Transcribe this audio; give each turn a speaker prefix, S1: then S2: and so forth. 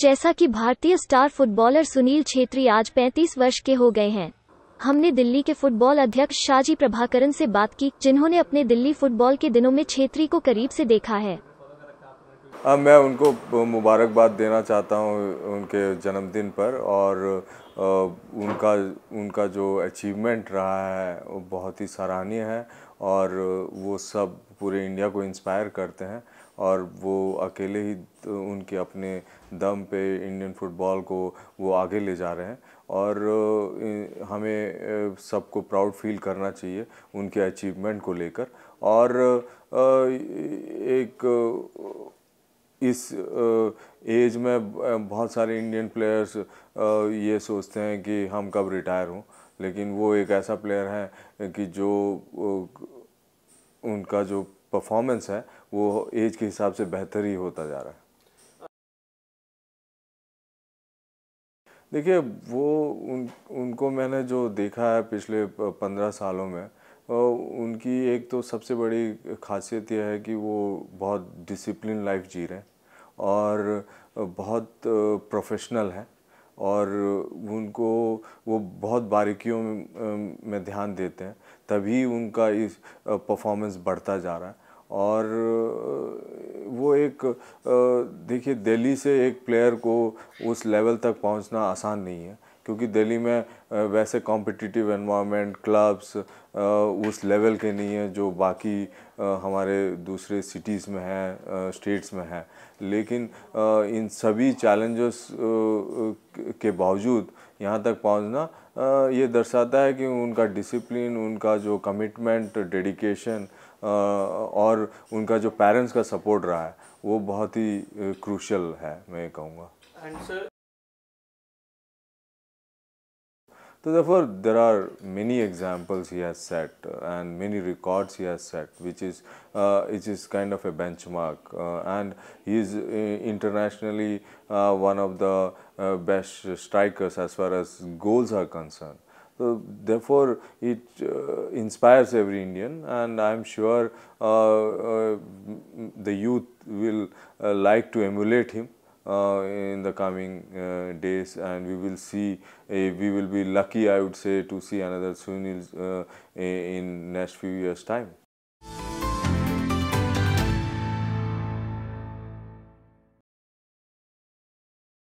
S1: जैसा कि भारतीय स्टार फुटबॉलर सुनील छेत्री आज 35 वर्ष के हो गए हैं हमने दिल्ली के फुटबॉल अध्यक्ष शाजी प्रभाकरण से बात की जिन्होंने अपने दिल्ली फुटबॉल के दिनों में छेत्री को करीब से देखा है अब मैं उनको मुबारकबाद देना चाहता हूँ उनके जन्मदिन पर और उनका उनका जो अचीवमेंट रहा है वो बहुत ही सराहनीय है और वो सब पूरे इंडिया को इंस्पायर करते हैं और वो अकेले ही तो उनके अपने दम पे इंडियन फुटबॉल को वो आगे ले जा रहे हैं और हमें सबको प्राउड फील करना चाहिए उनके अचीवमेंट को लेकर और एक इस एज में बहुत सारे इंडियन प्लेयर्स ये सोचते हैं कि हम कब रिटायर हों लेकिन वो एक ऐसा प्लेयर है कि जो उनका जो परफॉर्मेंस है वो एज के हिसाब से बेहतर ही होता जा रहा है देखिए वो उन उनको मैंने जो देखा है पिछले पंद्रह सालों में उनकी एक तो सबसे बड़ी खासियत यह है कि वो बहुत डिसिप्लिन लाइफ जी रहे हैं और बहुत प्रोफेशनल हैं और उनको वो बहुत बारीकियों में ध्यान देते हैं तभी उनका इस परफॉर्मेंस बढ़ता जा रहा है और वो एक देखिए दिल्ली से एक प्लेयर को उस लेवल तक पहुंचना आसान नहीं है क्योंकि दिल्ली में वैसे कॉम्पिटिटिव एनवायरनमेंट क्लब्स उस लेवल के नहीं हैं जो बाकी हमारे दूसरे सिटीज़ में हैं स्टेट्स में हैं लेकिन इन सभी चैलेंजेस के बावजूद यहाँ तक पहुँचना ये दर्शाता है कि उनका डिसिप्लिन उनका जो कमिटमेंट डेडिकेशन और उनका जो पेरेंट्स का सपोर्ट रहा है वो बहुत ही क्रूशल है मैं कहूँगा So therefore, there are many examples he has set uh, and many records he has set, which is uh, which is kind of a benchmark, uh, and he is uh, internationally uh, one of the uh, best strikers as far as goals are concerned. So therefore, it inspires every Indian, and I am sure the youth will like to emulate him. Uh, in the coming uh, days and we will see a, we will be lucky I would say to see another Sunil uh, in next few years time.